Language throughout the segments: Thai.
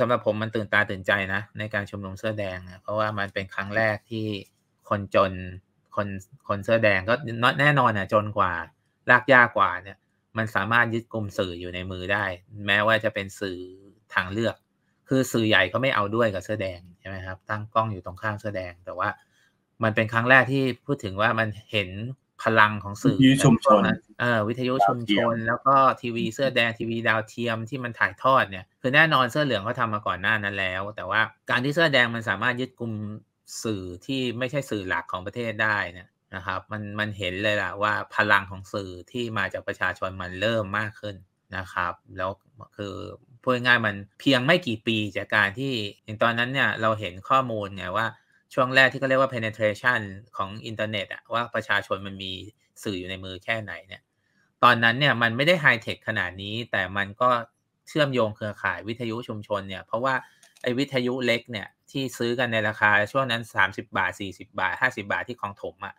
สำหรับผมมันตื่นตา ตื่นใจนะ ในการชุมนุมเสื้อแดงนเพราะว่ามันเป็นครั้งแรกที่คนจนคนคนเสื้อแดงก็แน่นอนนะจนกว่าลากยากกว่าเนี่ย มันสามารถยึดกลุ่มสื่ออยู่ในมือได้ แม้ว่าจะเป็นสื่อทางเลือก คือสื่อใหญ่เขาไม่เอาด้วยกับเสื้อแดงใช่ไหมครับ ตั้งกล้องอยู่ตรงข้างเสื้อแดงแต่ว่ามันเป็นครั้งแรกที่พูดถึงว่ามันเห็นพลังของสื่อ วิทยุชุมชนเออวิทยุชุมชนแล้วก็ทีวีเสื้อแดงทีวีดาวเทียมที่มันถ่ายทอดเนี่ย คือแน่นอนเสื้อเหลืองเขาทามาก่อนหน้านั้นแล้ว แต่ว่าการที่เสื้อแดงมันสามารถยึดกลุ่มสื่อที่ไม่ใช่สื่อหลักของประเทศได้นะนะครับ มันมันเห็นเลยล่ะว่า พลังของสื่อที่มาจากประชาชนมันเริ่มมากขึ้นนะครับ แล้วคือพูดง่ายมันเพียงไม่กี่ปีจากการที่อย่างตอนนั้นเนี่ยเราเห็นข้อมูลไงว่าช่วงแรกที่เขาเรียกว่า penetration ของอินเทอร์เน็ตอะว่าประชาชนมันมีสื่ออยู่ในมือแค่ไหนเนี่ย ตอนนั้นเนี่ยมันไม่ได้ไฮเทคขนาดนี้แต่มันก็เชื่อมโยงเครือข่ายวิทยุชุมชนเนี่ยเพราะว่าไอ้วิทยุเล็กเนี่ยที่ซื้อกันในราคาช่วงนั้น 30 บาท 40 บาท 50 บาทที่คลองถมอะ่ะ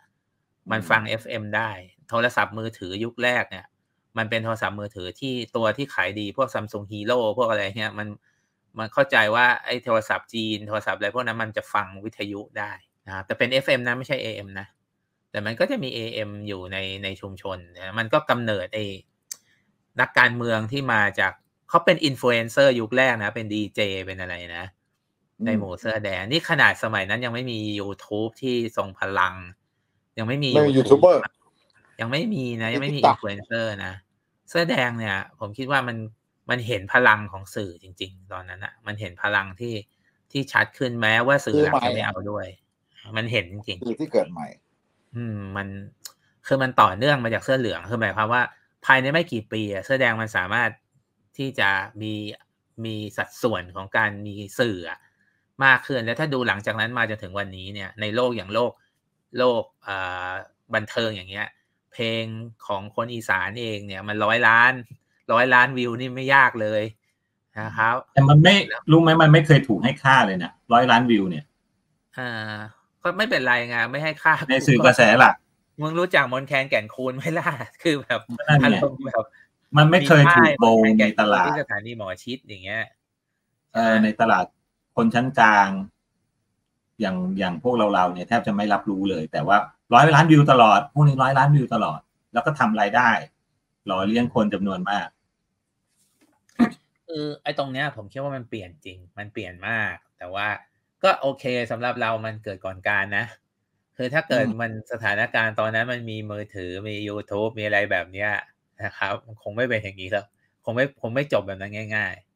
มันฟัง FM ได้ โทรศัพท์มือถือยุคแรกเนี่ย มันเป็นโทรศัพท์มือถือที่ตัวที่ขายดีพวกซัมซุงฮีโร่พวกอะไรเงี้ยมันมันเข้าใจว่าไอ้โทรศัพท์จีนโทรศัพท์อะไรพวกนั้นมันจะฟังวิทยุได้นะครับแต่เป็น FM นะไม่ใช่ AM นะแต่มันก็จะมี AM อยู่ในในชุมชนนะมันก็กำเนิดไอ้นักการเมืองที่มาจากเขาเป็นอินฟลูเอนเซอร์ยุคแรกนะเป็นดีเจเป็นอะไรนะ ในหมู่เสื้อแดง นี่ขนาดสมัยนั้นยังไม่มี YouTube ที่ทรงพลัง ยังไม่มียูทูบเบอร์ยังไม่มีนะ ยังไม่มีอินฟลูเอนเซอร์นะ เสื้อแดงเนี่ยผมคิดว่ามันมันเห็นพลังของสื่อจริง ๆ ตอนนั้นอะมันเห็นพลังที่ที่ชัดขึ้นแม้ว่าสื่อหลักจะไม่เอาด้วย มันเห็นจริงคือที่เกิดใหม่ อืม มันคือมันต่อเนื่องมาจากเสื้อเหลืองคือหมายความว่าภายในไม่กี่ปีเสื้อแดงมันสามารถที่จะมีมีสัดส่วนของการมีสื่อมากขึ้นแล้วถ้าดูหลังจากนั้นมาจนถึงวันนี้เนี่ย ในโลกอย่างโลกโลกบันเทิงอย่างเงี้ย เพลงของคนอีสานเองเนี่ยมันร้อยล้านร้อยล้านวิวนี่ไม่ยากเลยนะครับ แต่มันไม่รู้ไหมมันไม่เคยถูกให้ค่าเลยเนะร้อยล้านวิว เนี่ยอ่า ก็ไม่เป็นไรไงไม่ให้ค่าในสื่อกระแสหลักมึงรู้จักมอนแคนแก่นคูนไหมล่ะคือแบบอารมณ์แบบมันไม่เคยถูกโบงในตลาดที่สถานีหมอชิดอย่างเงี้ยเออในตลาดคนชั้นกลาง อย่างอย่างพวกเราเราเนี่ยแทบจะไม่รับรู้เลย แต่ว่าร้อยล้านวิวตลอดพวกนี้ร้อยล้านวิวตลอด แล้วก็ทำรายได้หล่อเลี้ยงคนจำนวนมากือไอ้ตรงเนี้ยผมคิดว่ามันเปลี่ยนจริง มันเปลี่ยนมาก แต่ว่าก็โอเคสำหรับเรามันเกิดก่อนการนะ คือถ้าเกิดมันสถานการณ์ตอนนั้นมันมีมือถือ มี YouTube มีอะไรแบบเนี้ยนะครับ คงไม่เป็นอย่างนี้แล้วคงไม่คงไม่จบแบบนั้นง่าย ๆ